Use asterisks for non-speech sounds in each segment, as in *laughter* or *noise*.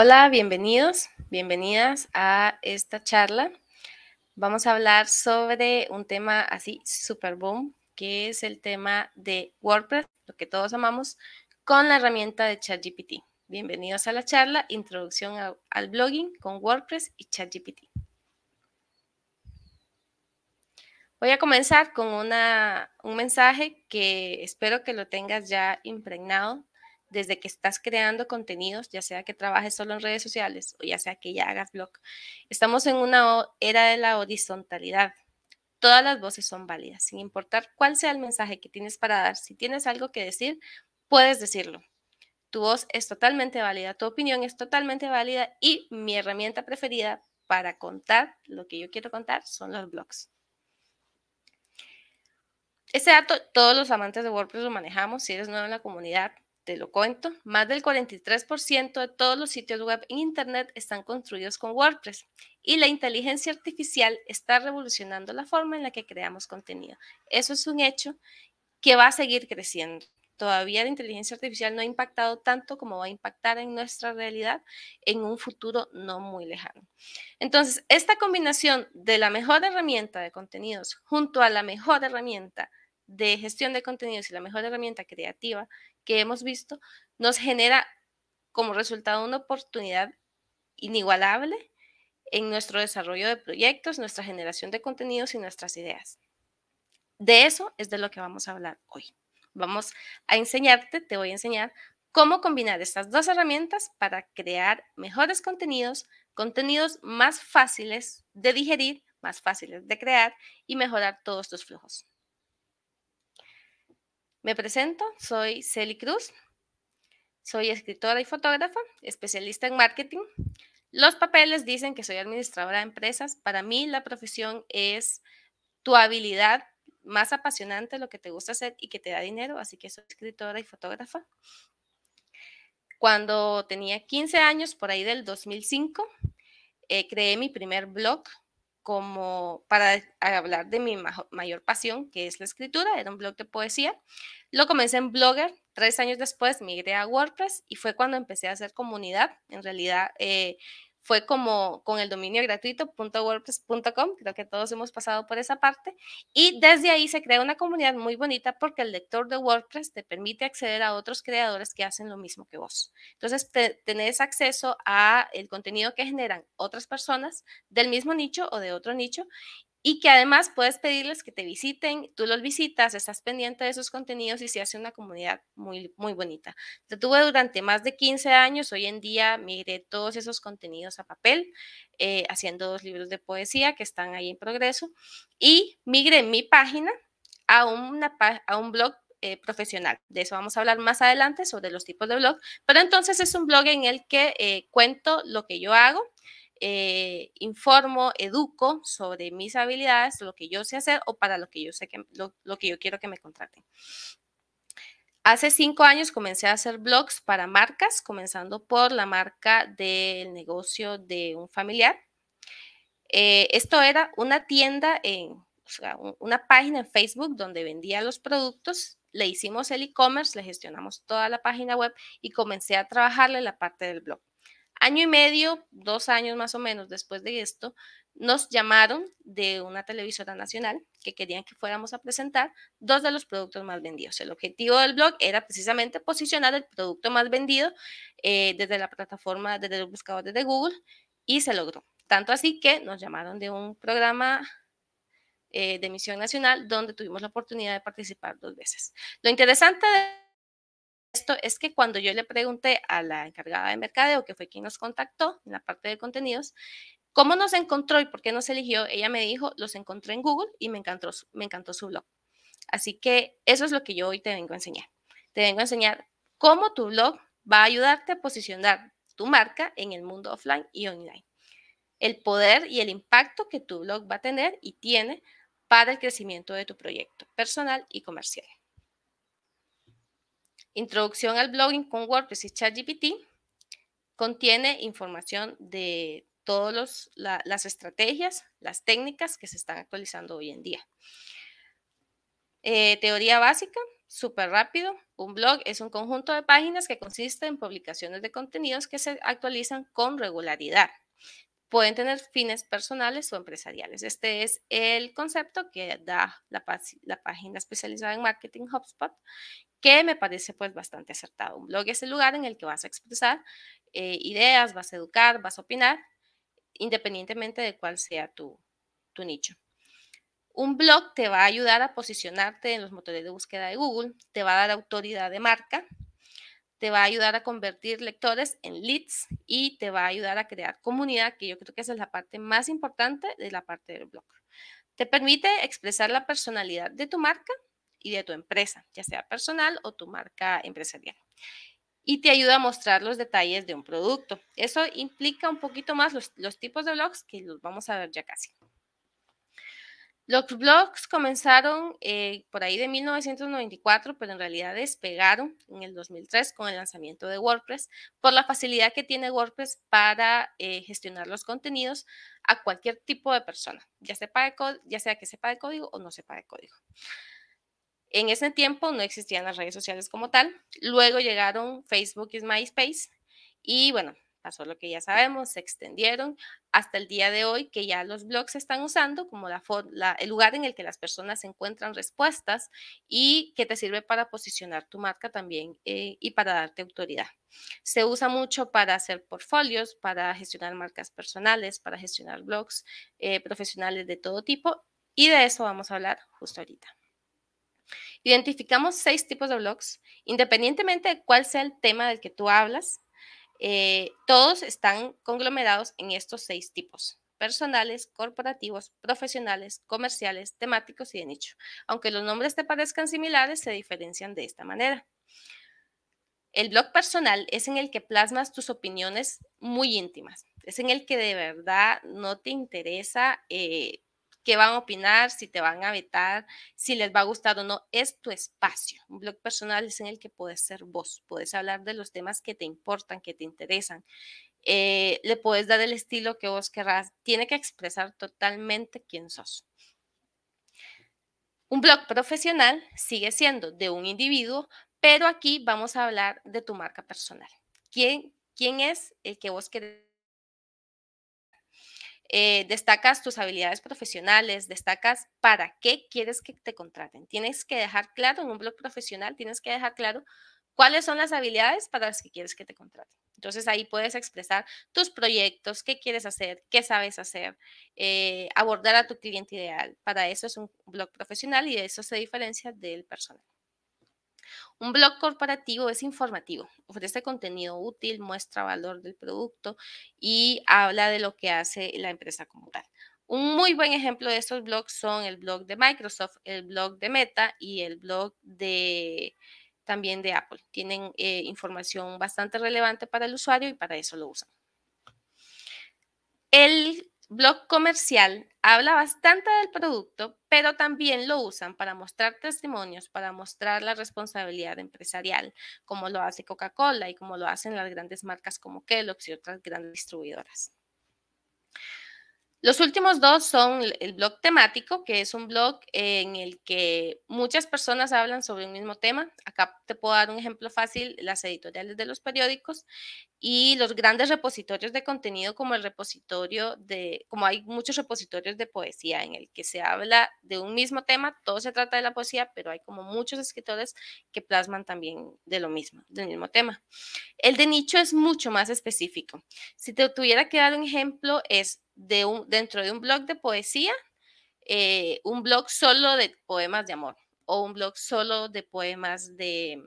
Hola, bienvenidos, bienvenidas a esta charla. Vamos a hablar sobre un tema así super boom, que es el tema de WordPress, lo que todos amamos, con la herramienta de ChatGPT. Bienvenidos a la charla Introducción al blogging con WordPress y ChatGPT. Voy a comenzar con un mensaje que espero que lo tengas ya impregnado desde que estás creando contenidos, ya sea que trabajes solo en redes sociales o ya sea que ya hagas blog, estamos en una era de la horizontalidad. Todas las voces son válidas, sin importar cuál sea el mensaje que tienes para dar. Si tienes algo que decir, puedes decirlo. Tu voz es totalmente válida, tu opinión es totalmente válida y mi herramienta preferida para contar lo que yo quiero contar son los blogs. Ese dato todos los amantes de WordPress lo manejamos. Si eres nuevo en la comunidad, te lo cuento, más del 43% de todos los sitios web en Internet están construidos con WordPress y la inteligencia artificial está revolucionando la forma en la que creamos contenido. Eso es un hecho que va a seguir creciendo. Todavía la inteligencia artificial no ha impactado tanto como va a impactar en nuestra realidad en un futuro no muy lejano. Entonces, esta combinación de la mejor herramienta de contenidos junto a la mejor herramienta de gestión de contenidos y la mejor herramienta creativa que hemos visto, nos genera como resultado una oportunidad inigualable en nuestro desarrollo de proyectos, nuestra generación de contenidos y nuestras ideas. De eso es de lo que vamos a hablar hoy. Vamos a enseñarte, te voy a enseñar cómo combinar estas dos herramientas para crear mejores contenidos, contenidos más fáciles de digerir, más fáciles de crear y mejorar todos tus flujos. Me presento, soy Celi Cruz, soy escritora y fotógrafa, especialista en marketing. Los papeles dicen que soy administradora de empresas. Para mí la profesión es tu habilidad más apasionante, lo que te gusta hacer y que te da dinero, así que soy escritora y fotógrafa. Cuando tenía 15 años, por ahí del 2005, eh, creé mi primer blog como para hablar de mi mayor pasión, que es la escritura, era un blog de poesía. Lo comencé en Blogger, tres años después migré a WordPress y fue cuando empecé a hacer comunidad. En realidad, eh, fue como con el dominio gratuito.wordpress.com, creo que todos hemos pasado por esa parte, y desde ahí se crea una comunidad muy bonita porque el lector de WordPress te permite acceder a otros creadores que hacen lo mismo que vos. Entonces, tenés acceso a el contenido que generan otras personas del mismo nicho o de otro nicho y que además puedes pedirles que te visiten, tú los visitas, estás pendiente de esos contenidos y se hace una comunidad muy, muy bonita. Yo tuve durante más de 15 años, hoy en día migré todos esos contenidos a papel, eh, haciendo dos libros de poesía que están ahí en progreso, y migré mi página a, a un blog eh, profesional. De eso vamos a hablar más adelante sobre los tipos de blog, pero entonces es un blog en el que eh, cuento lo que yo hago eh, informo, educo sobre mis habilidades, lo que yo sé hacer o para lo que yo sé que lo, que yo quiero que me contraten. Hace cinco años comencé a hacer blogs para marcas, comenzando por la marca del negocio de un familiar. Eh, esto era una tienda en, una página en Facebook donde vendía los productos. Le hicimos el e-commerce, le gestionamos toda la página web y comencé a trabajarle la parte del blog. Año y medio, dos años más o menos después de esto, nos llamaron de una televisora nacional que querían que fuéramos a presentar dos de los productos más vendidos. El objetivo del blog era precisamente posicionar el producto más vendido eh, desde la plataforma, desde los buscadores de Google, y se logró. Tanto así que nos llamaron de un programa eh, de emisión nacional donde tuvimos la oportunidad de participar dos veces. Lo interesante de es que cuando yo le pregunté a la encargada de mercadeo, que fue quien nos contactó en la parte de contenidos, cómo nos encontró y por qué nos eligió, ella me dijo, los encontré en Google y me me encantó su blog. Así que eso es lo que yo hoy te vengo a enseñar. Te vengo a enseñar cómo tu blog va a ayudarte a posicionar tu marca en el mundo offline y online. El poder y el impacto que tu blog va a tener y tiene para el crecimiento de tu proyecto personal y comercial. Introducción al blogging con WordPress y ChatGPT contiene información de todas las estrategias, las técnicas que se están actualizando hoy en día. Eh, teoría básica, súper rápido. Un blog es un conjunto de páginas que consiste en publicaciones de contenidos que se actualizan con regularidad. Pueden tener fines personales o empresariales. Este es el concepto que da la, la página especializada en marketing HubSpot que me parece pues bastante acertado. Un blog es el lugar en el que vas a expresar eh, ideas, vas a educar, vas a opinar, independientemente de cuál sea tu, tu nicho. Un blog te va a ayudar a posicionarte en los motores de búsqueda de Google, te va a dar autoridad de marca, te va a ayudar a convertir lectores en leads y te va a ayudar a crear comunidad, que yo creo que esa es la parte más importante de la parte del blog. Te permite expresar la personalidad de tu marca y de tu empresa, ya sea personal o tu marca empresarial. Y te ayuda a mostrar los detalles de un producto. Eso implica un poquito más los, tipos de blogs que los vamos a ver ya casi. Los blogs comenzaron eh, por ahí de 1994, pero en realidad despegaron en el 2003 con el lanzamiento de WordPress por la facilidad que tiene WordPress para eh, gestionar los contenidos a cualquier tipo de persona, ya, sepa ya sea que sepa de código o no sepa de código. En ese tiempo no existían las redes sociales como tal. Luego llegaron Facebook y MySpace y bueno, pasó lo que ya sabemos, se extendieron hasta el día de hoy que ya los blogs se están usando como el lugar en el que las personas encuentran respuestas y que te sirve para posicionar tu marca también eh, y para darte autoridad. Se usa mucho para hacer portfolios, para gestionar marcas personales, para gestionar blogs eh, profesionales de todo tipo y de eso vamos a hablar justo ahorita. Identificamos seis tipos de blogs, independientemente de cuál sea el tema del que tú hablas, eh, todos están conglomerados en estos seis tipos personales, corporativos, profesionales, comerciales, temáticos y de nicho. Aunque los nombres te parezcan similares, se diferencian de esta manera. El blog personal es en el que plasmas tus opiniones muy íntimas, es en el que de verdad no te interesa eh, qué van a opinar, si te van a vetar, si les va a gustar o no. Es tu espacio. Un blog personal es en el que puedes ser vos, puedes hablar de los temas que te importan, que te interesan. Eh, le puedes dar el estilo que vos querrás. Tiene que expresar totalmente quién sos. Un blog profesional sigue siendo de un individuo, pero aquí vamos a hablar de tu marca personal. ¿Quién, quién es el que vos querés? Eh, destacas tus habilidades profesionales, destacas para qué quieres que te contraten. Tienes que dejar claro en un blog profesional, tienes que dejar claro cuáles son las habilidades para las que quieres que te contraten. Entonces ahí puedes expresar tus proyectos, qué quieres hacer, qué sabes hacer, eh, abordar a tu cliente ideal. Para eso es un blog profesional y eso se diferencia del personal. Un blog corporativo es informativo, ofrece contenido útil, muestra valor del producto y habla de lo que hace la empresa como tal. Un muy buen ejemplo de estos blogs son el blog de Microsoft, el blog de Meta y el blog de también de Apple. Tienen eh, información bastante relevante para el usuario y para eso lo usan. El blog comercial habla bastante del producto, pero también lo usan para mostrar testimonios, para mostrar la responsabilidad empresarial, como lo hace Coca-Cola y como lo hacen las grandes marcas como Kellogg's y otras grandes distribuidoras. Los últimos dos son el blog temático, que es un blog en el que muchas personas hablan sobre un mismo tema. Acá te puedo dar un ejemplo fácil, las editoriales de los periódicos y los grandes repositorios de contenido como el repositorio de, como hay muchos repositorios de poesía en el que se habla de un mismo tema, todo se trata de la poesía, pero hay como muchos escritores que plasman también de lo mismo, del mismo tema. El de nicho es mucho más específico. Si te tuviera que dar un ejemplo, es de un, dentro de un blog de poesía, eh, un blog solo de poemas de amor o un blog solo de poemas de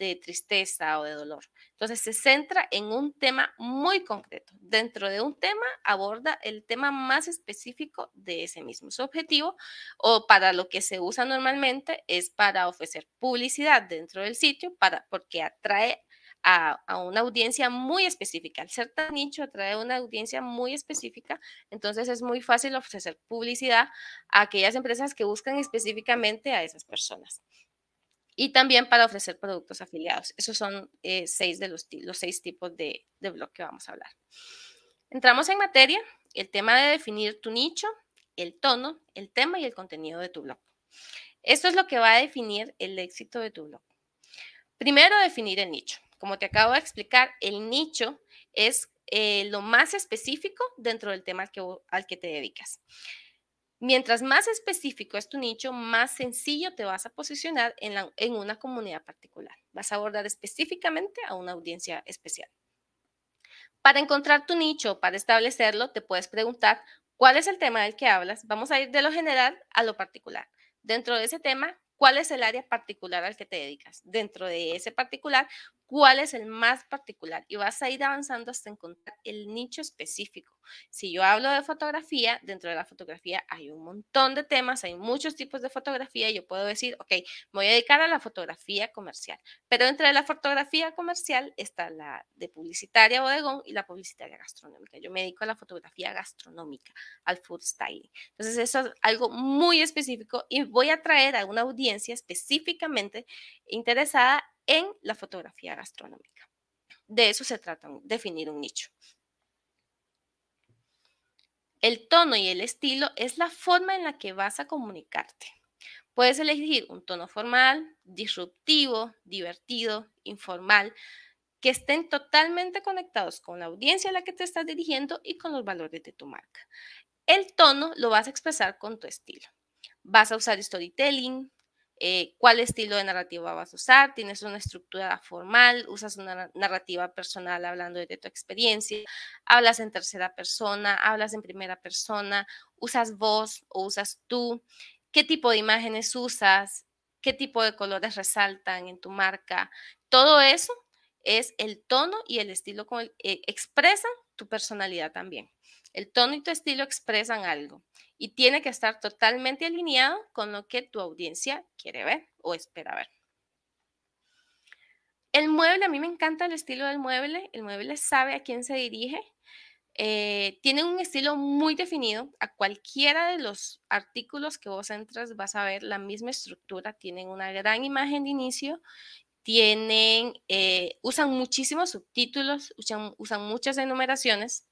de tristeza o de dolor. Entonces se centra en un tema muy concreto. Dentro de un tema aborda el tema más específico de ese mismo. objetivo o para lo que se usa normalmente es para ofrecer publicidad dentro del sitio para, porque atrae a, una audiencia muy específica. Al ser tan nicho, atrae una audiencia muy específica, entonces es muy fácil ofrecer publicidad a aquellas empresas que buscan específicamente a esas personas y también para ofrecer productos afiliados. Esos son eh, seis de los, los, seis tipos de, de blog que vamos a hablar. Entramos en materia, el tema de definir tu nicho, el tono, el tema y el contenido de tu blog. Esto es lo que va a definir el éxito de tu blog. Primero, definir el nicho. Como te acabo de explicar, el nicho es eh, lo más específico dentro del tema al que te dedicas. Mientras más específico es tu nicho, más sencillo te vas a posicionar en, una comunidad particular. Vas a abordar específicamente a una audiencia especial. Para encontrar tu nicho, para establecerlo, te puedes preguntar cuál es el tema del que hablas. Vamos a ir de lo general a lo particular. Dentro de ese tema, cuál es el área particular al que te dedicas. Dentro de ese particular, cuál es el más particular y vas a ir avanzando hasta encontrar el nicho específico. Si yo hablo de fotografía, dentro de la fotografía hay un montón de temas, hay muchos tipos de fotografía y yo puedo decir, ok, me voy a dedicar a la fotografía comercial, pero entre la fotografía comercial está la de publicitaria bodegón y la publicitaria gastronómica. Yo me dedico a la fotografía gastronómica, al food styling. Entonces eso es algo muy específico y voy a traer a una audiencia específicamente interesada en la fotografía gastronómica. De eso se trata, definir un nicho. El tono y el estilo es la forma en la que vas a comunicarte. Puedes elegir un tono formal, disruptivo, divertido, informal, que estén totalmente conectados con la audiencia a la que te estás dirigiendo y con los valores de tu marca. El tono lo vas a expresar con tu estilo. Vas a usar storytelling, eh, cuál estilo de narrativa vas a usar, tienes una estructura formal, usas una narrativa personal hablando de tu experiencia, hablas en tercera persona, hablas en primera persona, usas vos o usas tú, qué tipo de imágenes usas, qué tipo de colores resaltan en tu marca. Todo eso es el tono y el estilo con el que eh, expresa tu personalidad también. El tono y tu estilo expresan algo y tiene que estar totalmente alineado con lo que tu audiencia quiere ver o espera ver. El mueble, a mí me encanta el estilo del mueble. El mueble sabe a quién se dirige. Eh, tiene un estilo muy definido. A cualquiera de los artículos que vos entras vas a ver la misma estructura. Tienen una gran imagen de inicio. Tienen, eh, usan muchísimos subtítulos, usan muchas enumeraciones.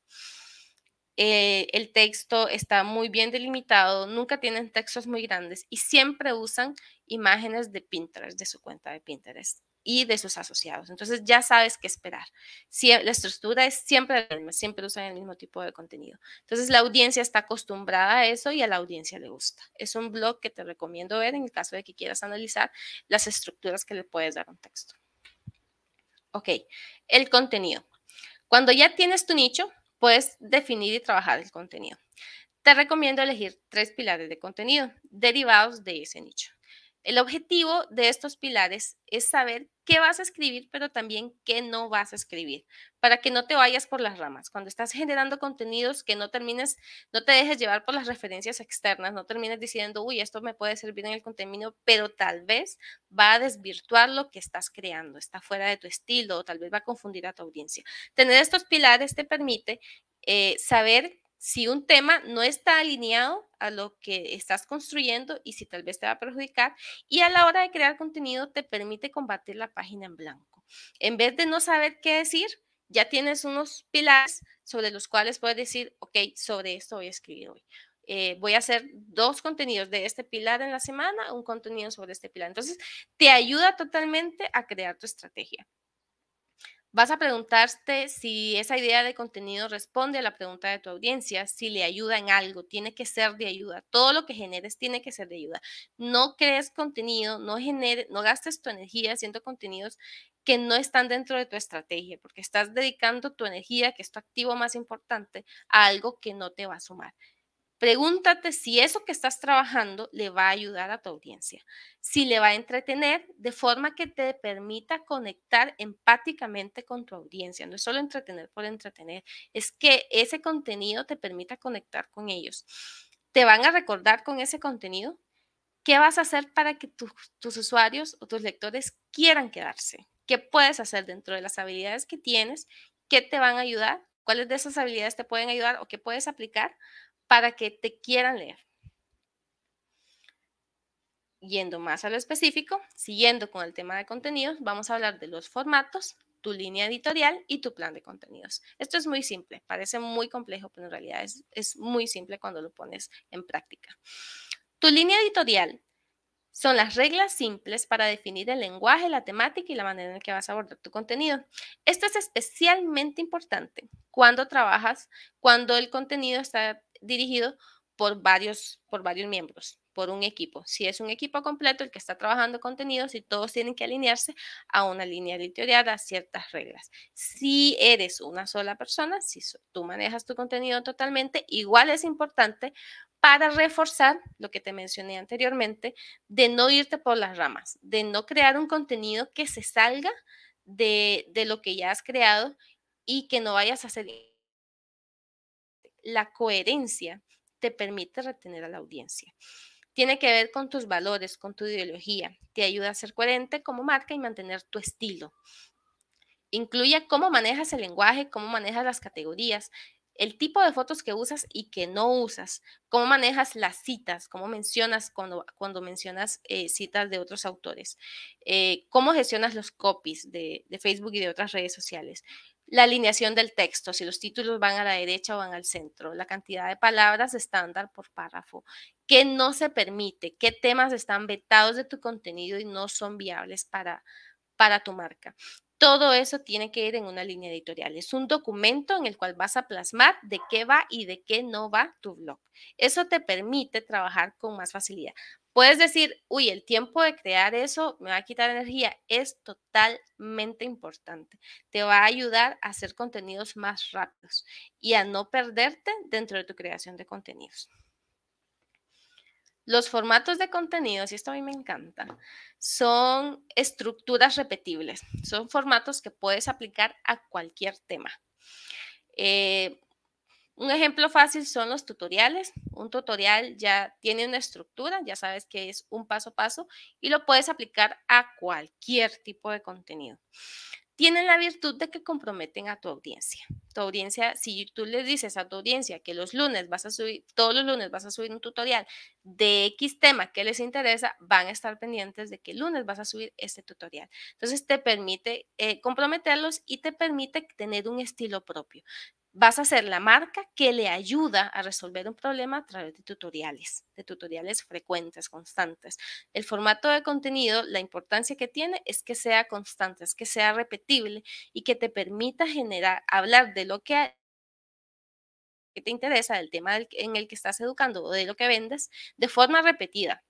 Eh, el texto está muy bien delimitado, nunca tienen textos muy grandes y siempre usan imágenes de Pinterest, de su cuenta de Pinterest y de sus asociados. Entonces ya sabes qué esperar. Si, la estructura es siempre la misma, siempre usan el mismo tipo de contenido. Entonces la audiencia está acostumbrada a eso y a la audiencia le gusta. Es un blog que te recomiendo ver en el caso de que quieras analizar las estructuras que le puedes dar a un texto. Ok, el contenido. Cuando ya tienes tu nicho, puedes definir y trabajar el contenido. Te recomiendo elegir tres pilares de contenido derivados de ese nicho. El objetivo de estos pilares es saber qué vas a escribir, pero también qué no vas a escribir, para que no te vayas por las ramas. Cuando estás generando contenidos, que no termines, no te dejes llevar por las referencias externas, no termines diciendo, uy, esto me puede servir en el contenido, pero tal vez va a desvirtuar lo que estás creando, está fuera de tu estilo, o tal vez va a confundir a tu audiencia. Tener estos pilares te permite eh, saber si un tema no está alineado a lo que estás construyendo y si tal vez te va a perjudicar. Y a la hora de crear contenido te permite combatir la página en blanco. En vez de no saber qué decir, ya tienes unos pilares sobre los cuales puedes decir, ok, sobre esto voy a escribir hoy. Eh, voy a hacer dos contenidos de este pilar en la semana, un contenido sobre este pilar. Entonces, te ayuda totalmente a crear tu estrategia. Vas a preguntarte si esa idea de contenido responde a la pregunta de tu audiencia, si le ayuda en algo, tiene que ser de ayuda. Todo lo que generes tiene que ser de ayuda. No crees contenido, no no gastes tu energía haciendo contenidos que no están dentro de tu estrategia, porque estás dedicando tu energía, que es tu activo más importante, a algo que no te va a sumar. Pregúntate si eso que estás trabajando le va a ayudar a tu audiencia, si le va a entretener de forma que te permita conectar empáticamente con tu audiencia. No es solo entretener por entretener, es que ese contenido te permita conectar con ellos. ¿Te van a recordar con ese contenido? ¿Qué vas a hacer para que tus usuarios o tus lectores quieran quedarse? ¿Qué puedes hacer dentro de las habilidades que tienes? ¿Qué te van a ayudar? ¿Cuáles de esas habilidades te pueden ayudar o qué puedes aplicar para que te quieran leer. Yendo más a lo específico, siguiendo con el tema de contenidos, vamos a hablar de los formatos, tu línea editorial y tu plan de contenidos. Esto es muy simple, parece muy complejo, pero en realidad es, muy simple cuando lo pones en práctica. Tu línea editorial son las reglas simples para definir el lenguaje, la temática y la manera en que vas a abordar tu contenido. Esto es especialmente importante cuando trabajas, cuando el contenido está dirigido por varios, por varios miembros, por un equipo. Si es un equipo completo el que está trabajando contenidos y todos tienen que alinearse a una línea editorial, a ciertas reglas. Si eres una sola persona, si tú manejas tu contenido totalmente, igual es importante para reforzar lo que te mencioné anteriormente, de no irte por las ramas, de no crear un contenido que se salga de, de lo que ya has creado y que no vayas a hacer la coherencia te permite retener a la audiencia. Tiene que ver con tus valores, con tu ideología. Te ayuda a ser coherente como marca y mantener tu estilo. Incluye cómo manejas el lenguaje, cómo manejas las categorías, el tipo de fotos que usas y que no usas, cómo manejas las citas, cómo mencionas cuando, mencionas eh, citas de otros autores, eh, cómo gestionas los copies de, Facebook y de otras redes sociales, la alineación del texto, si los títulos van a la derecha o van al centro, la cantidad de palabras estándar por párrafo, qué no se permite, qué temas están vetados de tu contenido y no son viables para, para tu marca. Todo eso tiene que ir en una línea editorial. Es un documento en el cual vas a plasmar de qué va y de qué no va tu blog. Eso te permite trabajar con más facilidad. Puedes decir, uy, el tiempo de crear eso me va a quitar energía. Es totalmente importante. Te va a ayudar a hacer contenidos más rápidos y a no perderte dentro de tu creación de contenidos. Los formatos de contenidos, y esto a mí me encanta, son estructuras repetibles. Son formatos que puedes aplicar a cualquier tema. Eh, un ejemplo fácil son los tutoriales. Un tutorial ya tiene una estructura, ya sabes que es un paso a paso y lo puedes aplicar a cualquier tipo de contenido. Tienen la virtud de que comprometen a tu audiencia. Tu audiencia, si tú le dices a tu audiencia que los lunes vas a subir, todos los lunes vas a subir un tutorial de X tema que les interesa, van a estar pendientes de que el lunes vas a subir este tutorial. Entonces te permite eh, comprometerlos y te permite tener un estilo propio vas a ser la marca que le ayuda a resolver un problema a través de tutoriales, de tutoriales frecuentes, constantes. El formato de contenido, la importancia que tiene es que sea constante, es que sea repetible y que te permita generar, hablar de lo que te interesa, del tema en el que estás educando o de lo que vendes, de forma repetida.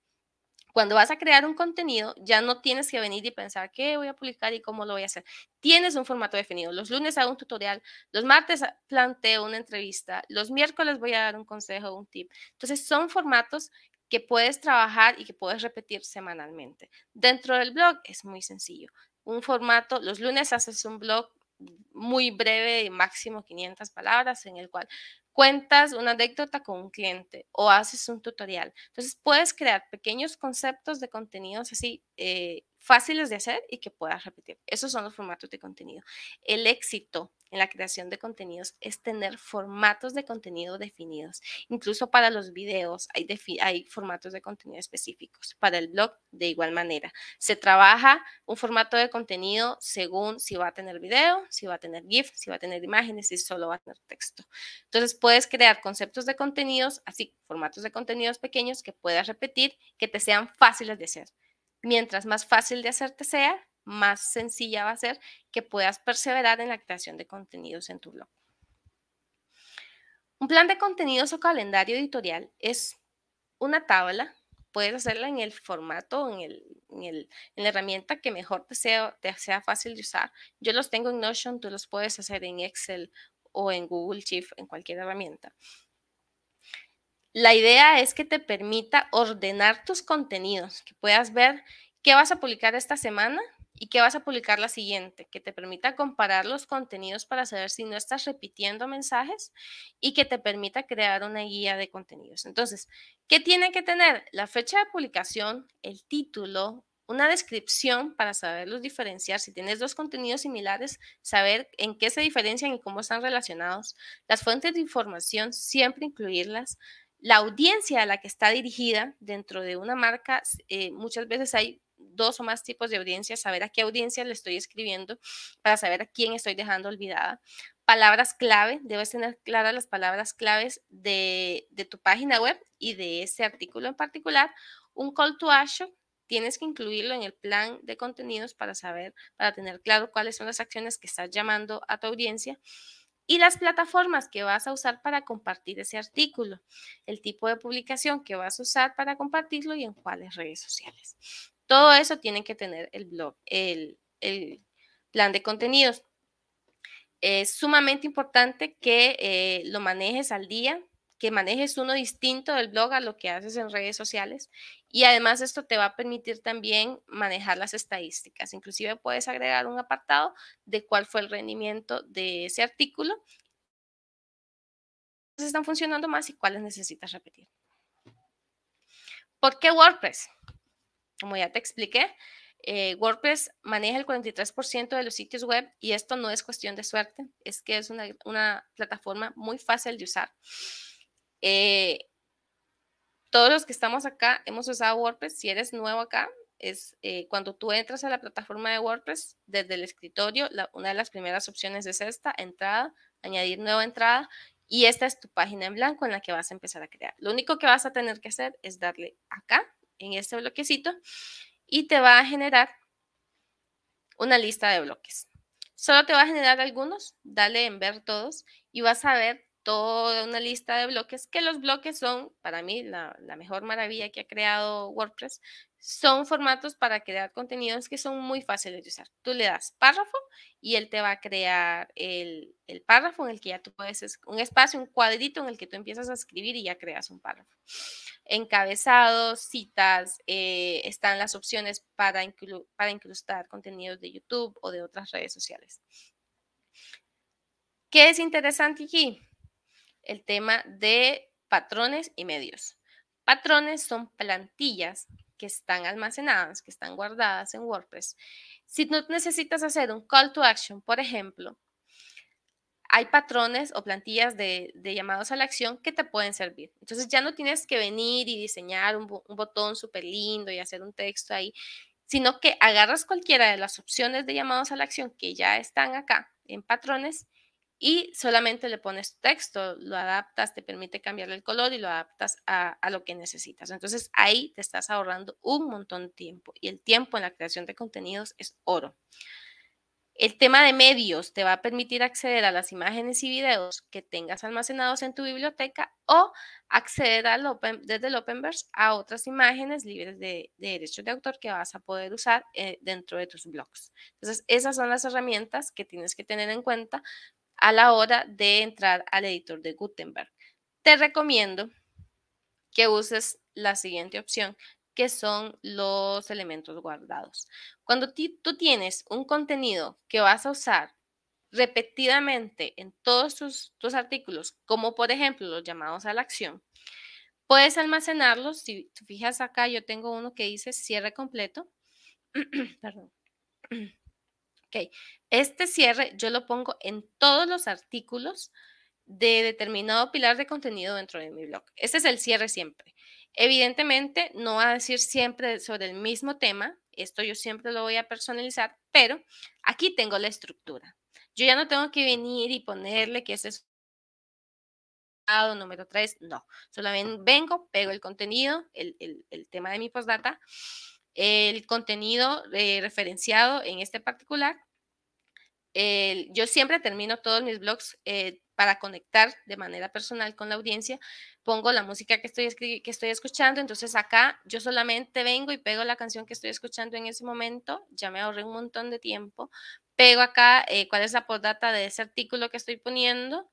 Cuando vas a crear un contenido, ya no tienes que venir y pensar qué voy a publicar y cómo lo voy a hacer. Tienes un formato definido. Los lunes hago un tutorial, los martes planteo una entrevista, los miércoles voy a dar un consejo, un tip. Entonces, son formatos que puedes trabajar y que puedes repetir semanalmente. Dentro del blog es muy sencillo. Un formato, los lunes haces un blog muy breve, máximo 500 palabras, en el cual cuentas una anécdota con un cliente o haces un tutorial. Entonces puedes crear pequeños conceptos de contenidos así eh, fáciles de hacer y que puedas repetir. Esos son los formatos de contenido. El éxito en la creación de contenidos es tener formatos de contenido definidos. Incluso para los videos hay, hay formatos de contenido específicos. Para el blog, de igual manera. Se trabaja un formato de contenido según si va a tener video, si va a tener GIF, si va a tener imágenes, si solo va a tener texto. Entonces puedes crear conceptos de contenidos, así formatos de contenidos pequeños que puedas repetir, que te sean fáciles de hacer. Mientras más fácil de hacerte sea, más sencilla va a ser que puedas perseverar en la creación de contenidos en tu blog. Un plan de contenidos o calendario editorial es una tabla, puedes hacerla en el formato, en, en, la herramienta que mejor te sea, te sea fácil de usar. Yo los tengo en Notion, tú los puedes hacer en Excel o en Google Sheets, en cualquier herramienta. La idea es que te permita ordenar tus contenidos, que puedas ver qué vas a publicar esta semana, y que vas a publicar la siguiente, que te permita comparar los contenidos para saber si no estás repitiendo mensajes y que te permita crear una guía de contenidos. Entonces, ¿qué tiene que tener? La fecha de publicación, el título, una descripción para saberlos diferenciar. Si tienes dos contenidos similares, saber en qué se diferencian y cómo están relacionados. Las fuentes de información, siempre incluirlas. La audiencia a la que está dirigida dentro de una marca, eh, muchas veces hay dos o más tipos de audiencias, saber a qué audiencia le estoy escribiendo para saber a quién estoy dejando olvidada. Palabras clave, debes tener claras las palabras claves de, tu página web y de ese artículo en particular. Un call to action, tienes que incluirlo en el plan de contenidos para saber, para tener claro cuáles son las acciones que estás llamando a tu audiencia y las plataformas que vas a usar para compartir ese artículo, el tipo de publicación que vas a usar para compartirlo y en cuáles redes sociales. Todo eso tiene que tener el blog, el, plan de contenidos. Es sumamente importante que eh, lo manejes al día, que manejes uno distinto del blog a lo que haces en redes sociales. Y además esto te va a permitir también manejar las estadísticas. Inclusive puedes agregar un apartado de cuál fue el rendimiento de ese artículo. Están funcionando más y cuáles necesitas repetir. ¿Por qué WordPress? como ya te expliqué, eh, WordPress maneja el 43% de los sitios web y esto no es cuestión de suerte, es que es una, plataforma muy fácil de usar. Eh, todos los que estamos acá hemos usado WordPress. Si eres nuevo acá, es eh, cuando tú entras a la plataforma de WordPress desde el escritorio, una de las primeras opciones es esta, entrada, añadir nueva entrada y esta es tu página en blanco en la que vas a empezar a crear. Lo único que vas a tener que hacer es darle acá en este bloquecito y te va a generar una lista de bloques. Solo te va a generar algunos, dale en ver todos y vas a ver toda una lista de bloques, que los bloques son, para mí, la, mejor maravilla que ha creado WordPress, son formatos para crear contenidos que son muy fáciles de usar. Tú le das párrafo y él te va a crear el, el párrafo en el que ya tú puedes, un espacio, un cuadrito en el que tú empiezas a escribir y ya creas un párrafo encabezados, citas, eh, están las opciones para, para incrustar contenidos de YouTube o de otras redes sociales. ¿Qué es interesante aquí? El tema de patrones y medios. Patrones son plantillas que están almacenadas, que están guardadas en WordPress. Si no necesitas hacer un call to action, por ejemplo, hay patrones o plantillas de, llamados a la acción que te pueden servir. Entonces ya no tienes que venir y diseñar un, botón súper lindo y hacer un texto ahí, sino que agarras cualquiera de las opciones de llamados a la acción que ya están acá en patrones y solamente le pones texto, lo adaptas, te permite cambiarle el color y lo adaptas a, a, lo que necesitas. Entonces ahí te estás ahorrando un montón de tiempo y el tiempo en la creación de contenidos es oro. El tema de medios te va a permitir acceder a las imágenes y videos que tengas almacenados en tu biblioteca o acceder desde el Openverse a otras imágenes libres de, derechos de autor que vas a poder usar eh, dentro de tus blogs. Entonces, esas son las herramientas que tienes que tener en cuenta a la hora de entrar al editor de Gutenberg. Te recomiendo que uses la siguiente opción, que son los elementos guardados. Cuando tú tienes un contenido que vas a usar repetidamente en todos tus, artículos, como por ejemplo los llamados a la acción, puedes almacenarlos. Si te fijas acá, yo tengo uno que dice cierre completo. *clears throat* Perdón. *clears throat* ok, este cierre yo lo pongo en todos los artículos de determinado pilar de contenido dentro de mi blog. Este es el cierre siempre. Evidentemente, no va a decir siempre sobre el mismo tema, esto yo siempre lo voy a personalizar, pero aquí tengo la estructura. Yo ya no tengo que venir y ponerle que ese es número 3, no. Solamente vengo, pego el contenido, el, tema de mi postdata, el contenido eh, referenciado en este particular yo siempre termino todos mis blogs eh, para conectar de manera personal con la audiencia. Pongo la música que estoy, que estoy escuchando, entonces acá yo solamente vengo y pego la canción que estoy escuchando en ese momento, ya me ahorré un montón de tiempo, pego acá eh, cuál es la postdata de ese artículo que estoy poniendo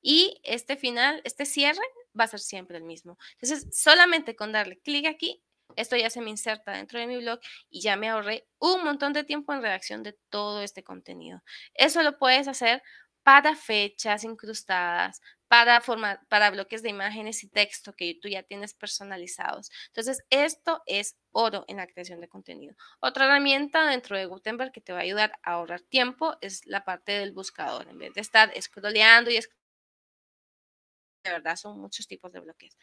y este final, este cierre va a ser siempre el mismo. Entonces, solamente con darle clic aquí esto ya se me inserta dentro de mi blog y ya me ahorré un montón de tiempo en redacción de todo este contenido. Eso lo puedes hacer para fechas incrustadas, para, para bloques de imágenes y texto que tú ya tienes personalizados. Entonces, esto es oro en la creación de contenido. Otra herramienta dentro de Gutenberg que te va a ayudar a ahorrar tiempo es la parte del buscador. En vez de estar escroleando y de verdad son muchos tipos de bloques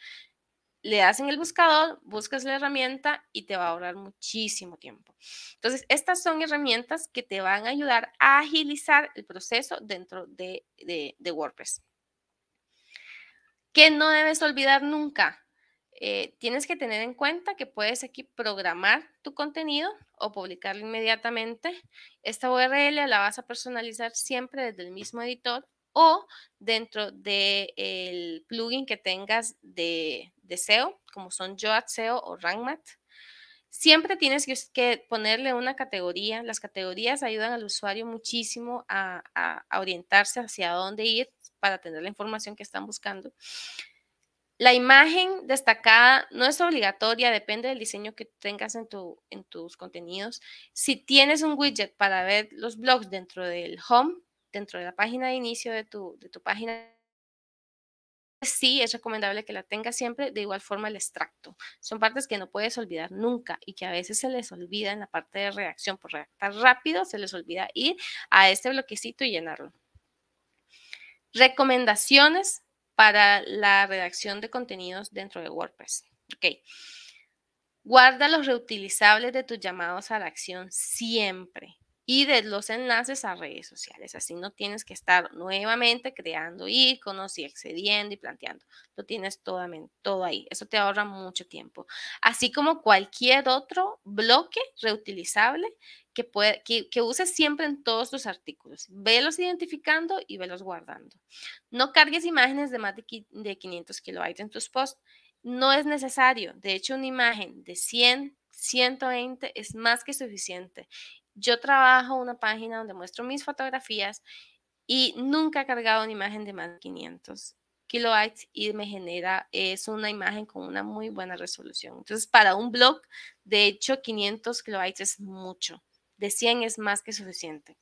le das en el buscador, buscas la herramienta y te va a ahorrar muchísimo tiempo. Entonces, estas son herramientas que te van a ayudar a agilizar el proceso dentro de, WordPress. ¿Qué no debes olvidar nunca? Eh, tienes que tener en cuenta que puedes aquí programar tu contenido o publicarlo inmediatamente. Esta URL la vas a personalizar siempre desde el mismo editor o dentro del plugin que tengas de, SEO, como son Yoat SEO o RankMath. Siempre tienes que ponerle una categoría. Las categorías ayudan al usuario muchísimo a, a orientarse hacia dónde ir para tener la información que están buscando. La imagen destacada no es obligatoria, depende del diseño que tengas en, tu, en tus contenidos. Si tienes un widget para ver los blogs dentro del home, dentro de la página de inicio de tu, página sí es recomendable que la tengas siempre, de igual forma el extracto. Son partes que no puedes olvidar nunca y que a veces se les olvida en la parte de redacción, por redactar rápido, se les olvida ir a este bloquecito y llenarlo. Recomendaciones para la redacción de contenidos dentro de WordPress. Guarda los reutilizables de tus llamados a la acción siempre y de los enlaces a redes sociales. Así no tienes que estar nuevamente creando iconos y excediendo y planteando. Lo tienes todo, todo ahí. Eso te ahorra mucho tiempo. Así como cualquier otro bloque reutilizable que, que, uses siempre en todos tus artículos. Velos identificando y velos guardando. No cargues imágenes de más de, de 500 kilobytes en tus posts. No es necesario. De hecho, una imagen de 100 120 es más que suficiente yo trabajo una página donde muestro mis fotografías y nunca he cargado una imagen de más de 500 kilobytes y me genera, es una imagen con una muy buena resolución. Entonces, para un blog, de hecho, 500 kilobytes es mucho. De 100 es más que suficiente.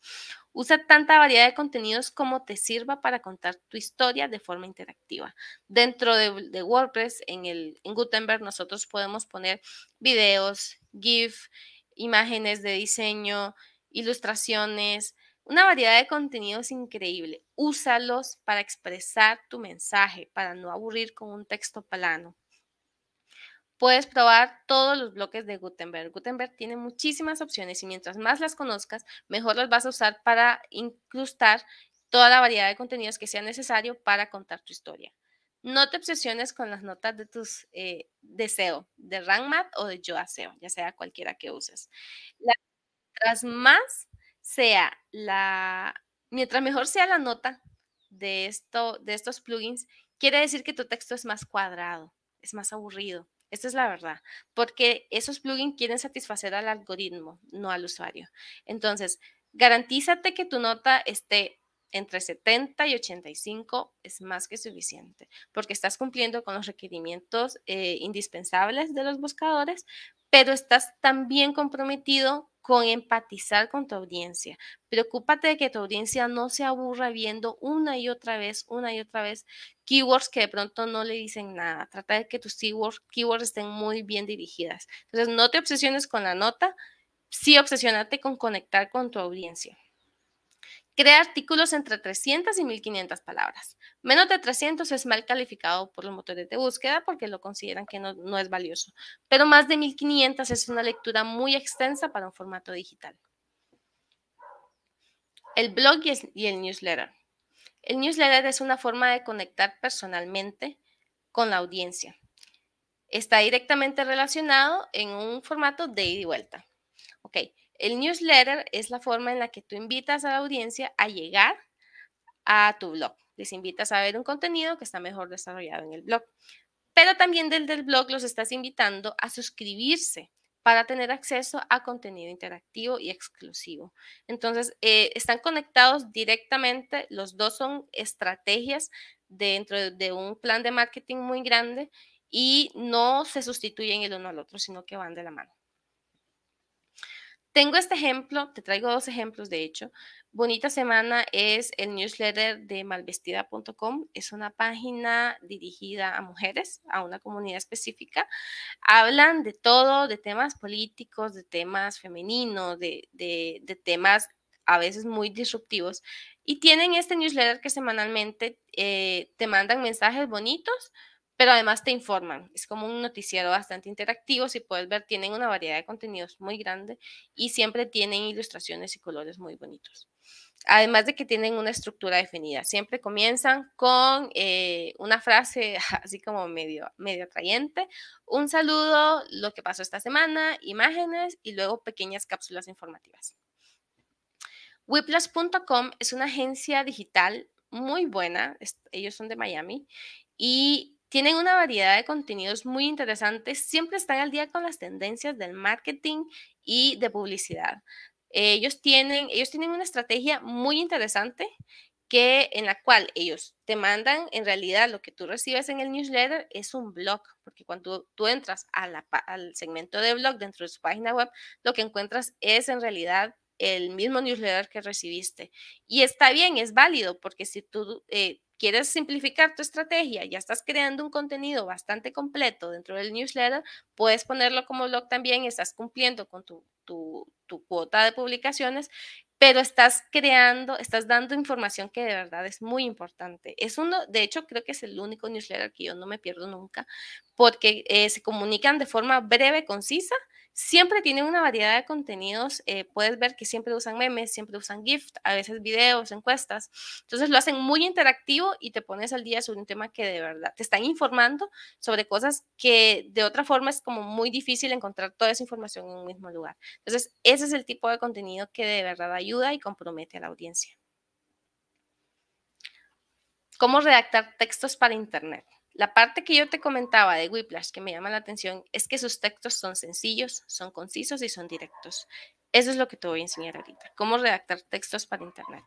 Usa tanta variedad de contenidos como te sirva para contar tu historia de forma interactiva. Dentro de, WordPress, en, el, Gutenberg, nosotros podemos poner videos, GIF, imágenes de diseño, ilustraciones, una variedad de contenidos increíble. Úsalos para expresar tu mensaje, para no aburrir con un texto plano. Puedes probar todos los bloques de Gutenberg. Gutenberg tiene muchísimas opciones y mientras más las conozcas, mejor las vas a usar para incrustar toda la variedad de contenidos que sea necesario para contar tu historia. No te obsesiones con las notas de tus eh, deseo, de Math o de YoASeo, ya sea cualquiera que uses. Las mientras más sea la, mientras mejor sea la nota de, esto, de estos plugins, quiere decir que tu texto es más cuadrado, es más aburrido. Esta es la verdad, porque esos plugins quieren satisfacer al algoritmo, no al usuario. Entonces, garantízate que tu nota esté entre 70 y 85 es más que suficiente, porque estás cumpliendo con los requerimientos eh, indispensables de los buscadores, pero estás también comprometido con empatizar con tu audiencia. Preocúpate de que tu audiencia no se aburra viendo una y otra vez, una y otra vez keywords que de pronto no le dicen nada. Trata de que tus keywords, keywords estén muy bien dirigidas. Entonces, no te obsesiones con la nota, sí obsesionate con conectar con tu audiencia. Crea artículos entre 300 y 1500 palabras. Menos de 300 es mal calificado por los motores de búsqueda porque lo consideran que no, es valioso, pero más de 1500 es una lectura muy extensa para un formato digital. El blog y el, newsletter. El newsletter es una forma de conectar personalmente con la audiencia. Está directamente relacionado en un formato de ida y vuelta. Ok, el newsletter es la forma en la que tú invitas a la audiencia a llegar a tu blog. Les invitas a ver un contenido que está mejor desarrollado en el blog. Pero también desde el blog los estás invitando a suscribirse para tener acceso a contenido interactivo y exclusivo. Entonces, eh, están conectados directamente, los dos son estrategias dentro de un plan de marketing muy grande y no se sustituyen el uno al otro, sino que van de la mano. Tengo este ejemplo, te traigo dos ejemplos de hecho. Bonita Semana es el newsletter de malvestida.com. Es una página dirigida a mujeres, a una comunidad específica. Hablan de todo, de temas políticos, de temas femeninos, de, de, temas a veces muy disruptivos. Y tienen este newsletter que semanalmente eh, te mandan mensajes bonitos pero además te informan. Es como un noticiero bastante interactivo, si puedes ver, tienen una variedad de contenidos muy grande y siempre tienen ilustraciones y colores muy bonitos. Además de que tienen una estructura definida, siempre comienzan con eh, una frase *laughs* así como medio, medio atrayente, un saludo, lo que pasó esta semana, imágenes y luego pequeñas cápsulas informativas. Whiplash.com es una agencia digital muy buena, ellos son de Miami y tienen una variedad de contenidos muy interesantes, siempre están al día con las tendencias del marketing y de publicidad. Ellos tienen, ellos tienen una estrategia muy interesante que en la cual ellos te mandan, en realidad lo que tú recibes en el newsletter es un blog, porque cuando tú entras al segmento de blog dentro de su página web, lo que encuentras es en realidad el mismo newsletter que recibiste. Y está bien, es válido, porque si tú eh, quieres simplificar tu estrategia, ya estás creando un contenido bastante completo dentro del newsletter, puedes ponerlo como blog también, estás cumpliendo con tu, cuota de publicaciones, pero estás creando, estás dando información que de verdad es muy importante. Es uno, de hecho, creo que es el único newsletter que yo no me pierdo nunca, porque eh, se comunican de forma breve, concisa Siempre tienen una variedad de contenidos. Eh, puedes ver que siempre usan memes, siempre usan gift, a veces videos, encuestas. Entonces lo hacen muy interactivo y te pones al día sobre un tema que de verdad te están informando sobre cosas que de otra forma es como muy difícil encontrar toda esa información en un mismo lugar. Entonces ese es el tipo de contenido que de verdad ayuda y compromete a la audiencia. ¿Cómo redactar textos para Internet? La parte que yo te comentaba de Whiplash que me llama la atención es que sus textos son sencillos, son concisos y son directos. Eso es lo que te voy a enseñar ahorita, cómo redactar textos para Internet.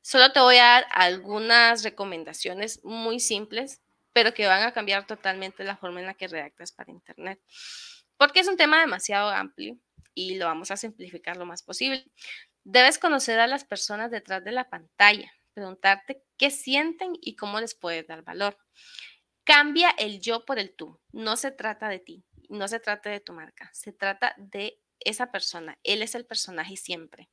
Solo te voy a dar algunas recomendaciones muy simples, pero que van a cambiar totalmente la forma en la que redactas para Internet, porque es un tema demasiado amplio y lo vamos a simplificar lo más posible. Debes conocer a las personas detrás de la pantalla preguntarte qué sienten y cómo les puedes dar valor. Cambia el yo por el tú. No se trata de ti, no se trata de tu marca, se trata de esa persona. Él es el personaje siempre.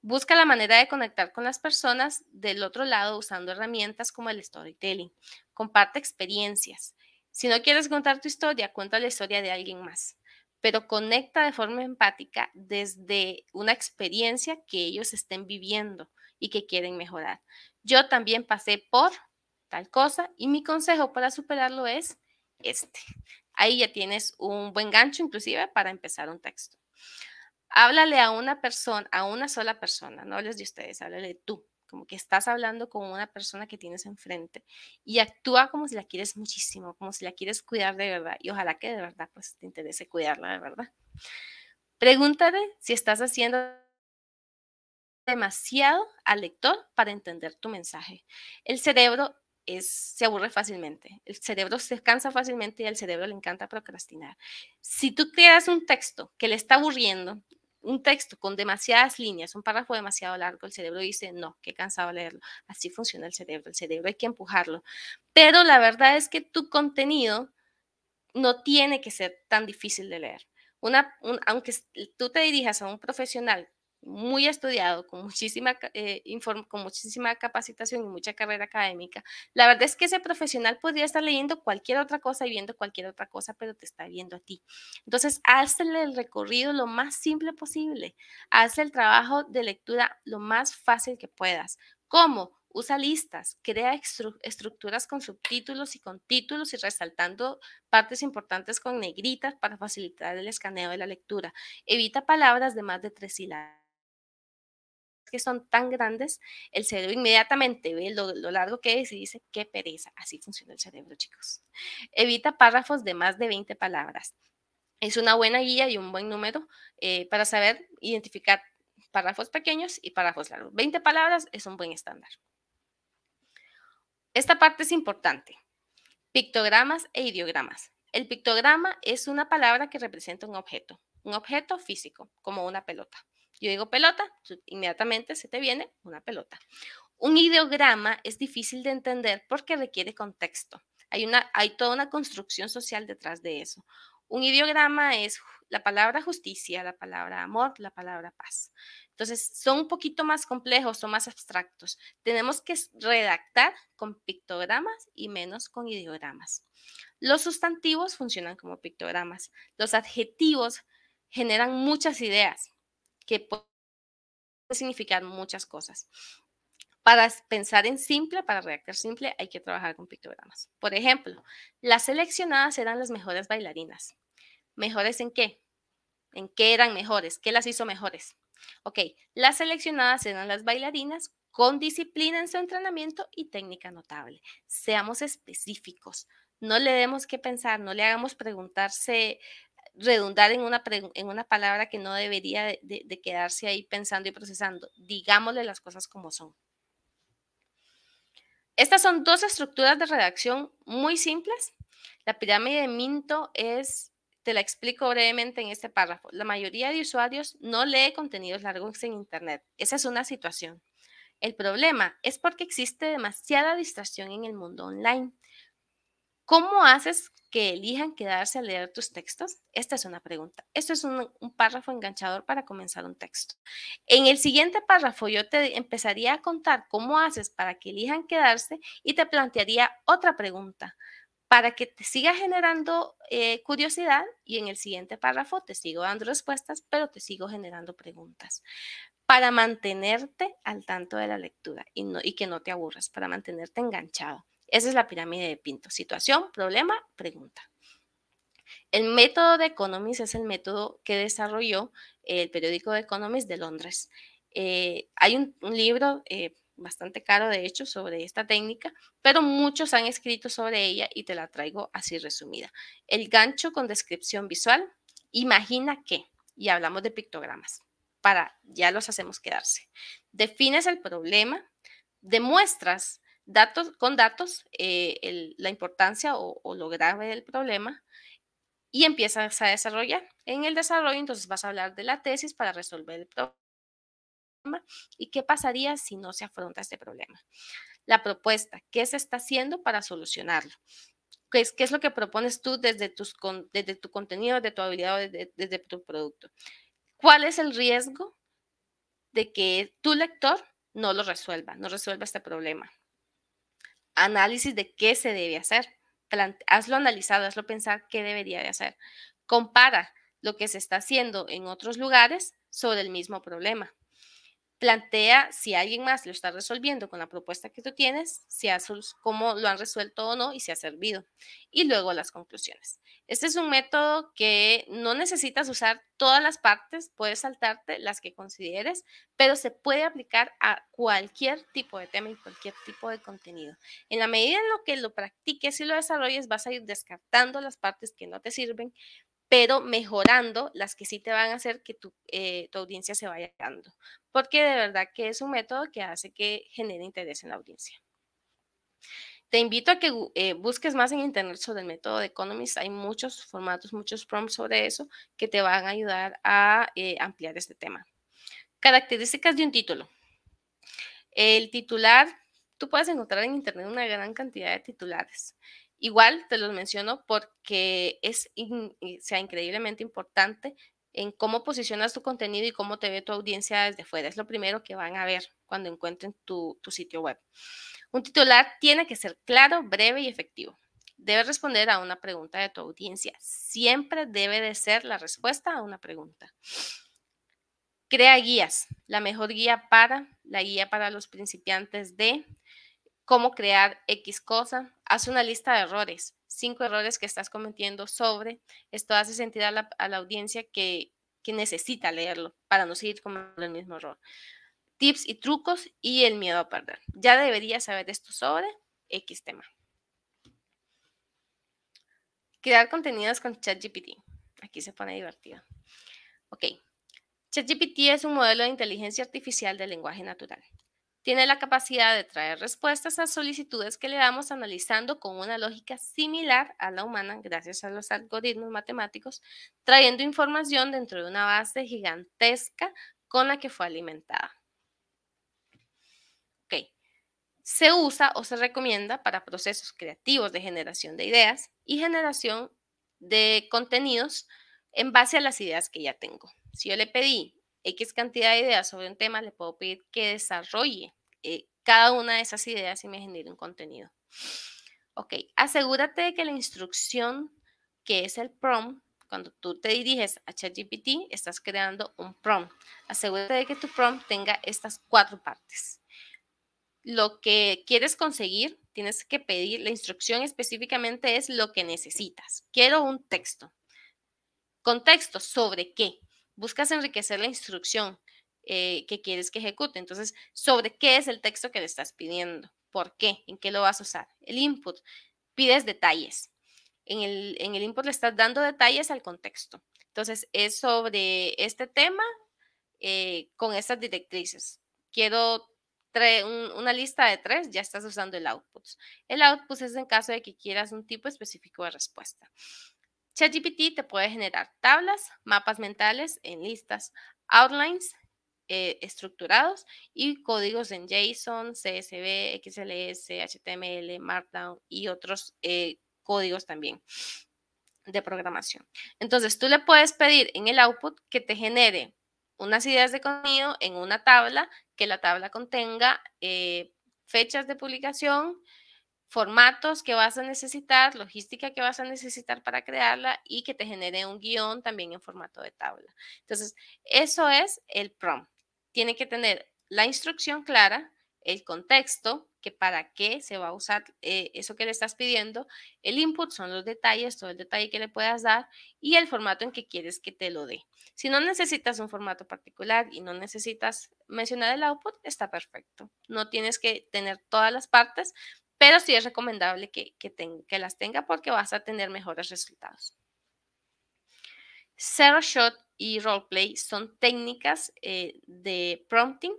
Busca la manera de conectar con las personas del otro lado usando herramientas como el storytelling. Comparte experiencias. Si no quieres contar tu historia, cuenta la historia de alguien más, pero conecta de forma empática desde una experiencia que ellos estén viviendo y que quieren mejorar. Yo también pasé por tal cosa y mi consejo para superarlo es este. Ahí ya tienes un buen gancho inclusive para empezar un texto. Háblale a una persona, a una sola persona, no hables de ustedes, háblale tú, como que estás hablando con una persona que tienes enfrente y actúa como si la quieres muchísimo, como si la quieres cuidar de verdad y ojalá que de verdad pues te interese cuidarla de verdad. Pregúntale si estás haciendo demasiado al lector para entender tu mensaje. El cerebro es, se aburre fácilmente, el cerebro se cansa fácilmente y al cerebro le encanta procrastinar. Si tú creas un texto que le está aburriendo, un texto con demasiadas líneas, un párrafo demasiado largo, el cerebro dice, no, qué cansado leerlo. Así funciona el cerebro, el cerebro hay que empujarlo. Pero la verdad es que tu contenido no tiene que ser tan difícil de leer. Una, aunque tú te dirijas a un profesional muy estudiado, con muchísima, eh, con muchísima capacitación y mucha carrera académica, la verdad es que ese profesional podría estar leyendo cualquier otra cosa y viendo cualquier otra cosa, pero te está viendo a ti. Entonces, hazle el recorrido lo más simple posible. Haz el trabajo de lectura lo más fácil que puedas. ¿Cómo? Usa listas, crea estructuras con subtítulos y con títulos y resaltando partes importantes con negritas para facilitar el escaneo de la lectura. Evita palabras de más de tres sílabas que son tan grandes, el cerebro inmediatamente ve lo, largo que es y dice, qué pereza. Así funciona el cerebro, chicos. Evita párrafos de más de 20 palabras. Es una buena guía y un buen número eh, para saber identificar párrafos pequeños y párrafos largos. 20 palabras es un buen estándar. Esta parte es importante. Pictogramas e ideogramas. El pictograma es una palabra que representa un objeto, un objeto físico, como una pelota. Yo digo pelota, inmediatamente se te viene una pelota. Un ideograma es difícil de entender porque requiere contexto. Hay, una, hay toda una construcción social detrás de eso. Un ideograma es la palabra justicia, la palabra amor, la palabra paz. Entonces, son un poquito más complejos, son más abstractos. Tenemos que redactar con pictogramas y menos con ideogramas. Los sustantivos funcionan como pictogramas. Los adjetivos generan muchas ideas que puede significar muchas cosas. Para pensar en simple, para redactar simple, hay que trabajar con pictogramas. Por ejemplo, las seleccionadas eran las mejores bailarinas. ¿Mejores en qué? ¿En qué eran mejores? ¿Qué las hizo mejores? Ok, las seleccionadas eran las bailarinas con disciplina en su entrenamiento y técnica notable. Seamos específicos, no le demos que pensar, no le hagamos preguntarse redundar en una, en una palabra que no debería de, quedarse ahí pensando y procesando. Digámosle las cosas como son. Estas son dos estructuras de redacción muy simples. La pirámide de Minto es, te la explico brevemente en este párrafo, la mayoría de usuarios no lee contenidos largos en Internet. Esa es una situación. El problema es porque existe demasiada distracción en el mundo online. ¿Cómo haces que elijan quedarse a leer tus textos? Esta es una pregunta. Esto es un, párrafo enganchador para comenzar un texto. En el siguiente párrafo yo te empezaría a contar cómo haces para que elijan quedarse y te plantearía otra pregunta para que te siga generando eh, curiosidad y en el siguiente párrafo te sigo dando respuestas, pero te sigo generando preguntas para mantenerte al tanto de la lectura y, no, y que no te aburras, para mantenerte enganchado. Esa es la pirámide de Pinto. Situación, problema, pregunta. El método de Economist es el método que desarrolló el periódico de Economist de Londres. Eh, hay un, libro eh, bastante caro, de hecho, sobre esta técnica, pero muchos han escrito sobre ella y te la traigo así resumida. El gancho con descripción visual, imagina que, y hablamos de pictogramas, para ya los hacemos quedarse. Defines el problema, demuestras datos, con datos eh, la importancia o, lo grave del problema y empiezas a desarrollar. En el desarrollo, entonces vas a hablar de la tesis para resolver el problema y qué pasaría si no se afronta este problema. La propuesta, ¿qué se está haciendo para solucionarlo? ¿Qué es, qué es lo que propones tú desde, tus, desde tu contenido, desde tu habilidad desde tu producto? ¿Cuál es el riesgo de que tu lector no lo resuelva, no resuelva este problema? análisis de qué se debe hacer. hazlo analizado, hazlo pensar qué debería de hacer. Compara lo que se está haciendo en otros lugares sobre el mismo problema plantea si alguien más lo está resolviendo con la propuesta que tú tienes, si cómo lo han resuelto o no y si ha servido. Y luego las conclusiones. Este es un método que no necesitas usar todas las partes, puedes saltarte las que consideres, pero se puede aplicar a cualquier tipo de tema y cualquier tipo de contenido. En la medida en lo que lo practiques y lo desarrolles, vas a ir descartando las partes que no te sirven pero mejorando las que sí te van a hacer que tu, eh, tu audiencia se vaya dando, porque de verdad que es un método que hace que genere interés en la audiencia. Te invito a que eh, busques más en internet sobre el método de Economist. Hay muchos formatos, muchos prompts sobre eso que te van a ayudar a eh, ampliar este tema. Características de un título. El titular, tú puedes encontrar en internet una gran cantidad de titulares. Igual te los menciono porque es eh, sea increíblemente importante en cómo posicionas tu contenido y cómo te ve tu audiencia desde fuera. Es lo primero que van a ver cuando encuentren tu, tu sitio web. Un titular tiene que ser claro, breve y efectivo. Debe responder a una pregunta de tu audiencia. Siempre debe de ser la respuesta a una pregunta. Crea guías. La mejor guía para, la guía para los principiantes de, cómo crear X cosa. Haz una lista de errores, cinco errores que estás cometiendo sobre. Esto hace sentir a la, audiencia que, necesita leerlo para no seguir cometiendo el mismo error. Tips y trucos y el miedo a perder. Ya deberías saber esto sobre X tema. Crear contenidos con ChatGPT. Aquí se pone divertido. Ok. ChatGPT es un modelo de inteligencia artificial de lenguaje natural tiene la capacidad de traer respuestas a solicitudes que le damos analizando con una lógica similar a la humana gracias a los algoritmos matemáticos, trayendo información dentro de una base gigantesca con la que fue alimentada. Ok. Se usa o se recomienda para procesos creativos de generación de ideas y generación de contenidos en base a las ideas que ya tengo. Si yo le pedí X cantidad de ideas sobre un tema, le puedo pedir que desarrolle eh, cada una de esas ideas y me genere un contenido. Ok, asegúrate de que la instrucción que es el prompt, cuando tú te diriges a ChatGPT, estás creando un prompt. Asegúrate de que tu prompt tenga estas cuatro partes. Lo que quieres conseguir, tienes que pedir, la instrucción específicamente es lo que necesitas. Quiero un texto. Contexto, ¿sobre qué? buscas enriquecer la instrucción eh, que quieres que ejecute. Entonces, sobre qué es el texto que le estás pidiendo, por qué, en qué lo vas a usar. El input, pides detalles. En el, input le estás dando detalles al contexto. Entonces, es sobre este tema eh, con estas directrices. Quiero una lista de tres, ya estás usando el output. El output es en caso de que quieras un tipo específico de respuesta. ChatGPT te puede generar tablas, mapas mentales en listas, outlines eh, estructurados y códigos en JSON, CSV, XLS, HTML, Markdown y otros eh, códigos también de programación. Entonces, tú le puedes pedir en el output que te genere unas ideas de contenido en una tabla, que la tabla contenga eh, fechas de publicación, formatos que vas a necesitar, logística que vas a necesitar para crearla y que te genere un guión también en formato de tabla. Entonces, eso es el prompt. Tiene que tener la instrucción clara, el contexto, que para qué se va a usar eh, eso que le estás pidiendo, el input son los detalles, todo el detalle que le puedas dar y el formato en que quieres que te lo dé. Si no necesitas un formato particular y no necesitas mencionar el output, está perfecto. No tienes que tener todas las partes, pero sí es recomendable que, que, que las tenga porque vas a tener mejores resultados. Zero shot y role play son técnicas eh, de prompting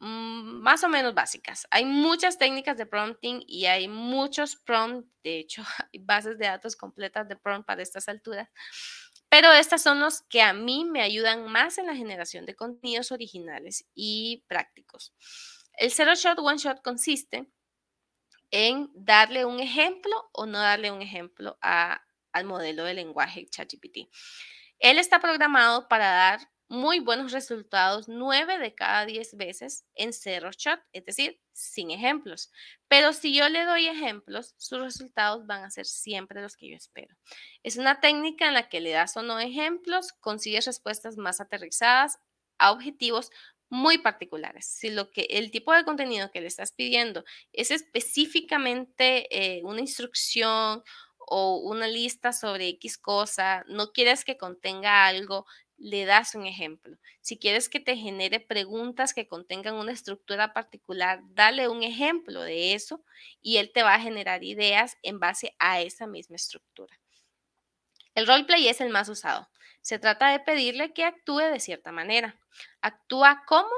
mm, más o menos básicas. Hay muchas técnicas de prompting y hay muchos prompt, de hecho, *laughs* hay bases de datos completas de prompt para estas alturas, pero estas son los que a mí me ayudan más en la generación de contenidos originales y prácticos. El zero shot, one shot consiste en darle un ejemplo o no darle un ejemplo al modelo de lenguaje ChatGPT. Él está programado para dar muy buenos resultados 9 de cada 10 veces en zero shot, es decir, sin ejemplos. Pero si yo le doy ejemplos, sus resultados van a ser siempre los que yo espero. Es una técnica en la que le das o no ejemplos, consigues respuestas más aterrizadas a objetivos muy particulares. Si lo que el tipo de contenido que le estás pidiendo es específicamente eh, una instrucción o una lista sobre X cosa, no quieres que contenga algo, le das un ejemplo. Si quieres que te genere preguntas que contengan una estructura particular, dale un ejemplo de eso y él te va a generar ideas en base a esa misma estructura. El roleplay es el más usado. Se trata de pedirle que actúe de cierta manera. Actúa como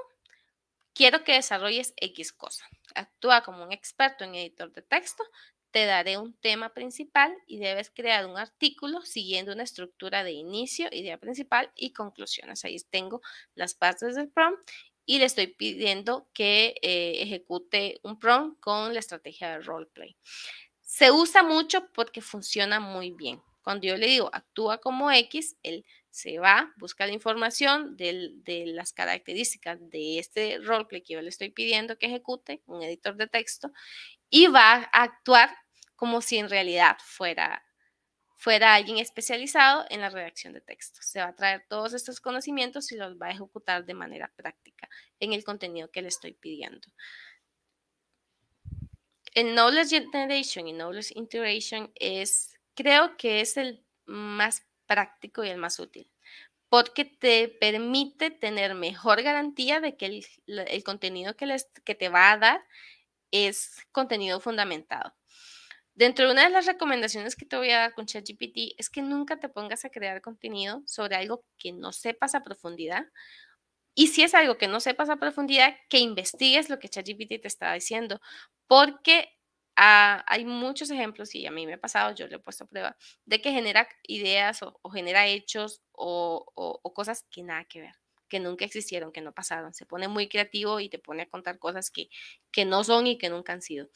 quiero que desarrolles X cosa. Actúa como un experto en editor de texto. Te daré un tema principal y debes crear un artículo siguiendo una estructura de inicio, idea principal y conclusiones. Ahí tengo las partes del prompt y le estoy pidiendo que eh, ejecute un prompt con la estrategia de roleplay. Se usa mucho porque funciona muy bien. Cuando yo le digo actúa como X, él se va, busca la información de las características de este rol que yo le estoy pidiendo que ejecute, un editor de texto, y va a actuar como si en realidad fuera fuera alguien especializado en la redacción de texto. Se va a traer todos estos conocimientos y los va a ejecutar de manera práctica en el contenido que le estoy pidiendo. El Knowledge Generation y Knowledge Integration es creo que es el más práctico y el más útil, porque te permite tener mejor garantía de que el, contenido que, les, que te va a dar es contenido fundamentado. Dentro de una de las recomendaciones que te voy a dar con ChatGPT es que nunca te pongas a crear contenido sobre algo que no sepas a profundidad. Y si es algo que no sepas a profundidad, que investigues lo que ChatGPT te está diciendo, porque Ah, hay muchos ejemplos, y a mí me ha pasado, yo le he puesto a prueba, de que genera ideas o, genera hechos o, cosas que nada que ver, que nunca existieron, que no pasaron. Se pone muy creativo y te pone a contar cosas que, no son y que nunca han sido.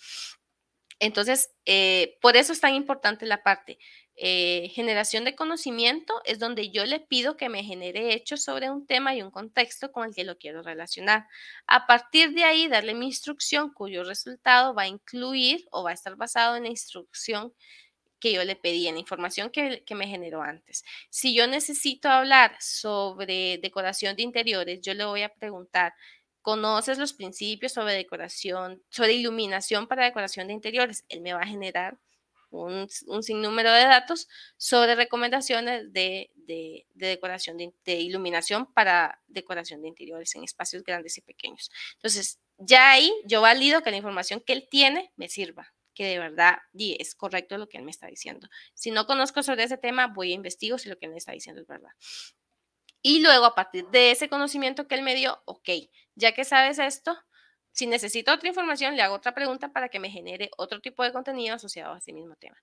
Entonces, eh, por eso es tan importante la parte eh, generación de conocimiento es donde yo le pido que me genere hechos sobre un tema y un contexto con el que lo quiero relacionar. A partir de ahí, darle mi instrucción cuyo resultado va a incluir o va a estar basado en la instrucción que yo le pedí, en la información que, que, me generó antes. Si yo necesito hablar sobre decoración de interiores, yo le voy a preguntar, ¿conoces los principios sobre decoración, sobre iluminación para decoración de interiores? Él me va a generar un, sinnúmero de datos sobre recomendaciones de, decoración, de, iluminación para decoración de interiores en espacios grandes y pequeños. Entonces, ya ahí yo valido que la información que él tiene me sirva, que de verdad y es correcto lo que él me está diciendo. Si no conozco sobre ese tema, voy a e investigar si lo que él me está diciendo es verdad. Y luego, a partir de ese conocimiento que él me dio, ok, ya que sabes esto, si necesito otra información, le hago otra pregunta para que me genere otro tipo de contenido asociado a ese mismo tema.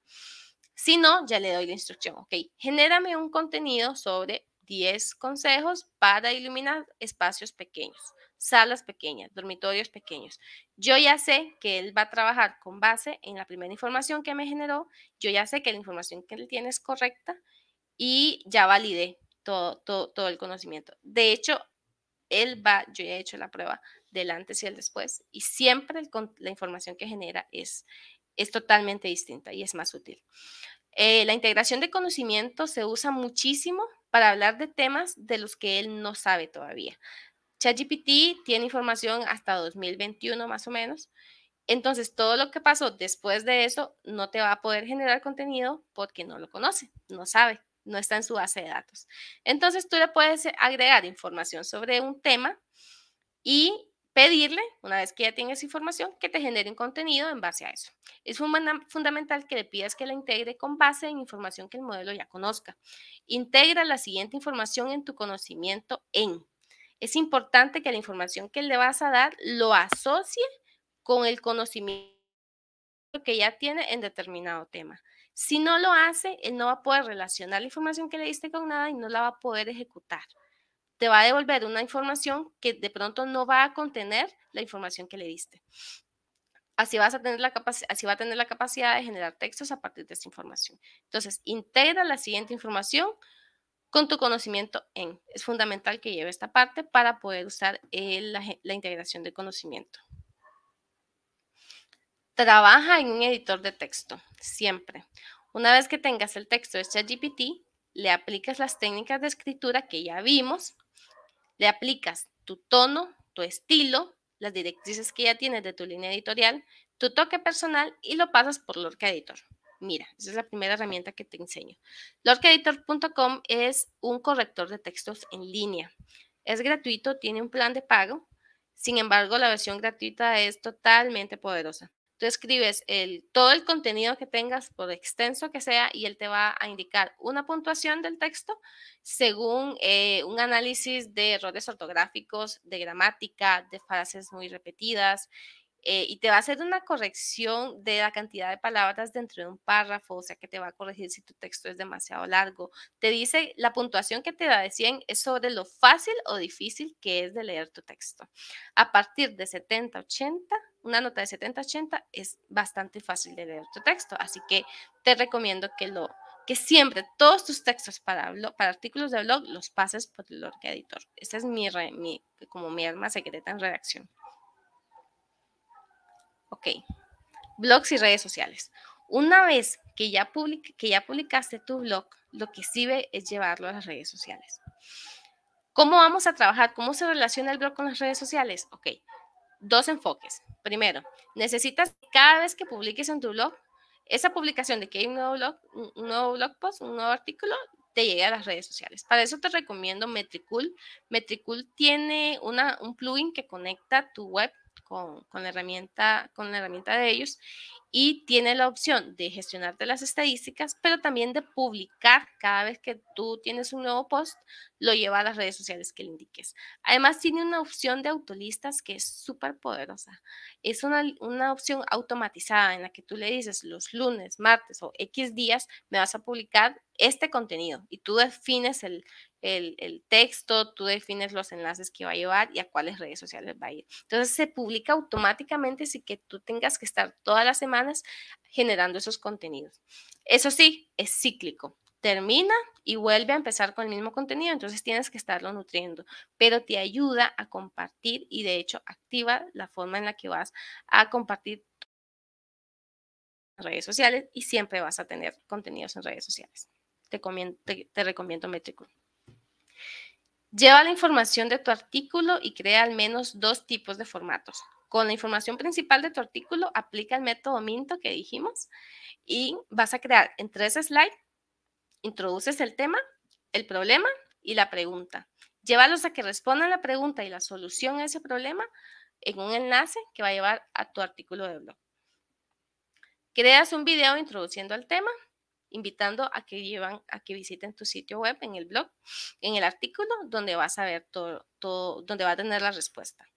Si no, ya le doy la instrucción, ok, genérame un contenido sobre 10 consejos para iluminar espacios pequeños, salas pequeñas, dormitorios pequeños. Yo ya sé que él va a trabajar con base en la primera información que me generó, yo ya sé que la información que él tiene es correcta y ya validé todo, todo, el conocimiento. De hecho, él va, yo ya he hecho la prueba del antes y el después, y siempre la información que genera es, es totalmente distinta y es más útil. Eh, la integración de conocimiento se usa muchísimo para hablar de temas de los que él no sabe todavía. ChatGPT tiene información hasta 2021 más o menos. Entonces, todo lo que pasó después de eso no te va a poder generar contenido porque no lo conoce, no sabe, no está en su base de datos. Entonces, tú le puedes agregar información sobre un tema y pedirle, una vez que ya tienes información, que te genere un contenido en base a eso. Es fundamental que le pidas que la integre con base en información que el modelo ya conozca. Integra la siguiente información en tu conocimiento en. Es importante que la información que le vas a dar lo asocie con el conocimiento que ya tiene en determinado tema. Si no lo hace, él no va a poder relacionar la información que le diste con nada y no la va a poder ejecutar te va a devolver una información que de pronto no va a contener la información que le diste. Así, vas a tener la así va a tener la capacidad de generar textos a partir de esta información. Entonces, integra la siguiente información con tu conocimiento en. Es fundamental que lleve esta parte para poder usar eh, la, integración de conocimiento. Trabaja en un editor de texto, siempre. Una vez que tengas el texto de ChatGPT, le aplicas las técnicas de escritura que ya vimos le aplicas tu tono, tu estilo, las directrices que ya tienes de tu línea editorial, tu toque personal y lo pasas por Lorca Editor. Mira, esa es la primera herramienta que te enseño. Lorcaeditor.com es un corrector de textos en línea. Es gratuito, tiene un plan de pago. Sin embargo, la versión gratuita es totalmente poderosa. Tú escribes el, todo el contenido que tengas, por extenso que sea, y él te va a indicar una puntuación del texto según eh, un análisis de errores ortográficos, de gramática, de frases muy repetidas eh, y te va a hacer una corrección de la cantidad de palabras dentro de un párrafo, o sea que te va a corregir si tu texto es demasiado largo. Te dice la puntuación que te da de 100 es sobre lo fácil o difícil que es de leer tu texto. A partir de 70, 80, una nota de 70, 80 es bastante fácil de leer tu texto, así que te recomiendo que lo que siempre todos tus textos para, para artículos de blog los pases por el log Editor. Esta es mi, mi, como mi arma secreta en redacción. Ok, blogs y redes sociales. Una vez que ya, que ya publicaste tu blog, lo que sirve es llevarlo a las redes sociales. ¿Cómo vamos a trabajar? ¿Cómo se relaciona el blog con las redes sociales? Ok, dos enfoques. Primero, necesitas cada vez que publiques en tu blog, esa publicación de que hay un nuevo blog, un nuevo blog post, un nuevo artículo, te llegue a las redes sociales. Para eso te recomiendo Metricool. Metricool tiene un plugin que conecta tu web con, con, la, herramienta, con la herramienta de ellos y tiene la opción de gestionarte las estadísticas, pero también de publicar cada vez que tú tienes un nuevo post, lo lleva a las redes sociales que le indiques. Además, tiene una opción de autolistas que es súper poderosa. Es una, opción automatizada en la que tú le dices los lunes, martes o X días me vas a publicar este contenido y tú defines el, el, texto, tú defines los enlaces que va a llevar y a cuáles redes sociales va a ir. Entonces se publica automáticamente sin que tú tengas que estar toda la semana generando esos contenidos. Eso sí, es cíclico. Termina y vuelve a empezar con el mismo contenido, entonces tienes que estarlo nutriendo, pero te ayuda a compartir y de hecho activa la forma en la que vas a compartir en redes sociales y siempre vas a tener contenidos en redes sociales. Te, te, recomiendo métrico Lleva la información de tu artículo y crea al menos dos tipos de formatos, con la información principal de tu artículo, aplica el método Minto que dijimos y vas a crear en tres slides, introduces el tema, el problema y la pregunta. Llévalos a que respondan la pregunta y la solución a ese problema en un enlace que va a llevar a tu artículo de blog. Creas un video introduciendo el tema, invitando a que, a que visiten tu sitio web en el blog, en el artículo, donde vas a ver todo, todo donde va a tener la respuesta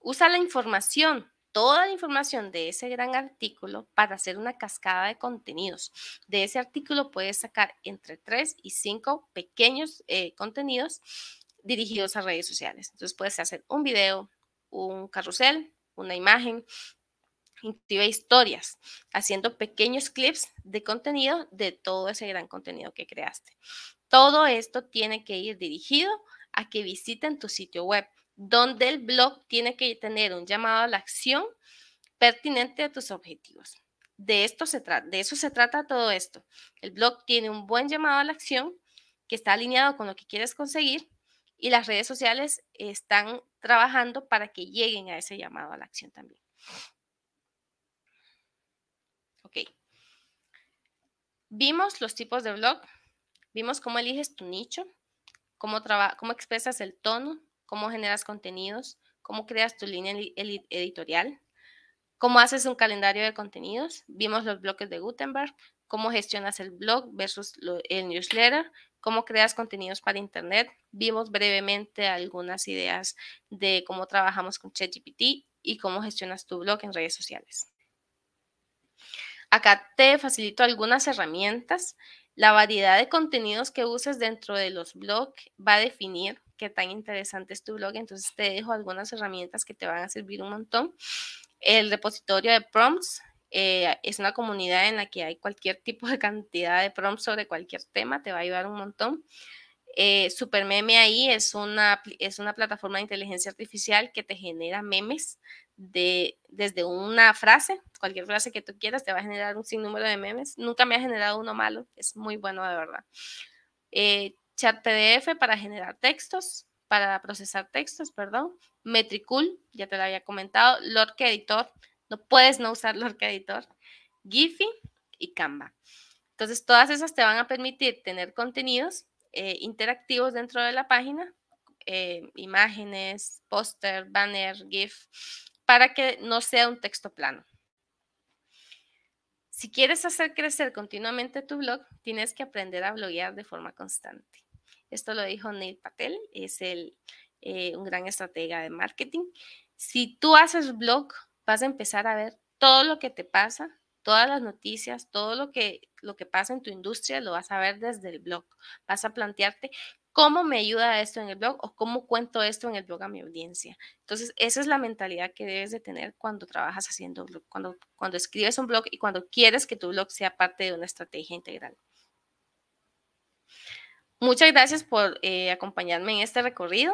usa la información, toda la información de ese gran artículo para hacer una cascada de contenidos. De ese artículo puedes sacar entre tres y cinco pequeños eh, contenidos dirigidos a redes sociales. Entonces puedes hacer un video, un carrusel, una imagen, inclusive historias, haciendo pequeños clips de contenido de todo ese gran contenido que creaste. Todo esto tiene que ir dirigido a que visiten tu sitio web donde el blog tiene que tener un llamado a la acción pertinente a tus objetivos. De, esto se de eso se trata todo esto. El blog tiene un buen llamado a la acción que está alineado con lo que quieres conseguir y las redes sociales están trabajando para que lleguen a ese llamado a la acción también. Ok. Vimos los tipos de blog, vimos cómo eliges tu nicho, cómo, cómo expresas el tono, cómo generas contenidos, cómo creas tu línea editorial, cómo haces un calendario de contenidos. Vimos los bloques de Gutenberg, cómo gestionas el blog versus el newsletter, cómo creas contenidos para Internet. Vimos brevemente algunas ideas de cómo trabajamos con ChatGPT y cómo gestionas tu blog en redes sociales. Acá te facilito algunas herramientas. La variedad de contenidos que uses dentro de los blogs va a definir que tan interesante es tu blog. Entonces te dejo algunas herramientas que te van a servir un montón. El repositorio de prompts eh, es una comunidad en la que hay cualquier tipo de cantidad de prompts sobre cualquier tema, te va a ayudar un montón. Eh, Super Meme ahí es una, es una plataforma de inteligencia artificial que te genera memes de, desde una frase, cualquier frase que tú quieras, te va a generar un sinnúmero de memes. Nunca me ha generado uno malo, es muy bueno de verdad. Eh, Chat PDF para generar textos, para procesar textos, perdón. Metricool, ya te lo había comentado. Lorca Editor, no puedes no usar Lorca Editor. Giphy y Canva. Entonces, todas esas te van a permitir tener contenidos eh, interactivos dentro de la página, eh, imágenes, póster, banner, GIF, para que no sea un texto plano. Si quieres hacer crecer continuamente tu blog, tienes que aprender a bloguear de forma constante. Esto lo dijo Neil Patel, es el, eh, un gran estratega de marketing. Si tú haces blog, vas a empezar a ver todo lo que te pasa, todas las noticias, todo lo que, lo que pasa en tu industria, lo vas a ver desde el blog. Vas a plantearte cómo me ayuda esto en el blog o cómo cuento esto en el blog a mi audiencia. Entonces, esa es la mentalidad que debes de tener cuando trabajas haciendo blog, cuando, cuando escribes un blog y cuando quieres que tu blog sea parte de una estrategia integral. Muchas gracias por eh, acompañarme en este recorrido.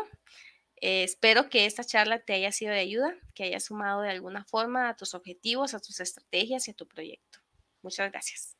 Eh, espero que esta charla te haya sido de ayuda, que haya sumado de alguna forma a tus objetivos, a tus estrategias y a tu proyecto. Muchas gracias.